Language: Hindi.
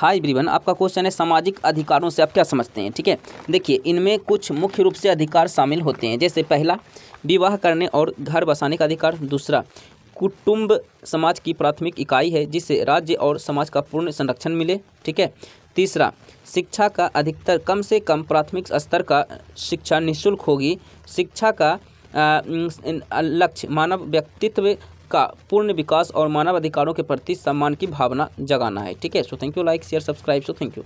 हाय ब्रीवन आपका क्वेश्चन है सामाजिक अधिकारों से आप क्या समझते हैं ठीक है देखिए इनमें कुछ मुख्य रूप से अधिकार शामिल होते हैं जैसे पहला विवाह करने और घर बसाने का अधिकार दूसरा कुटुंब समाज की प्राथमिक इकाई है जिससे राज्य और समाज का पूर्ण संरक्षण मिले ठीक है तीसरा शिक्षा का अधिकतर कम से कम प्राथमिक स्तर का शिक्षा निःशुल्क होगी शिक्षा का लक्ष्य मानव व्यक्तित्व का पूर्ण विकास और मानव अधिकारों के प्रति सम्मान की भावना जगाना है ठीक है so thank you like share subscribe so thank you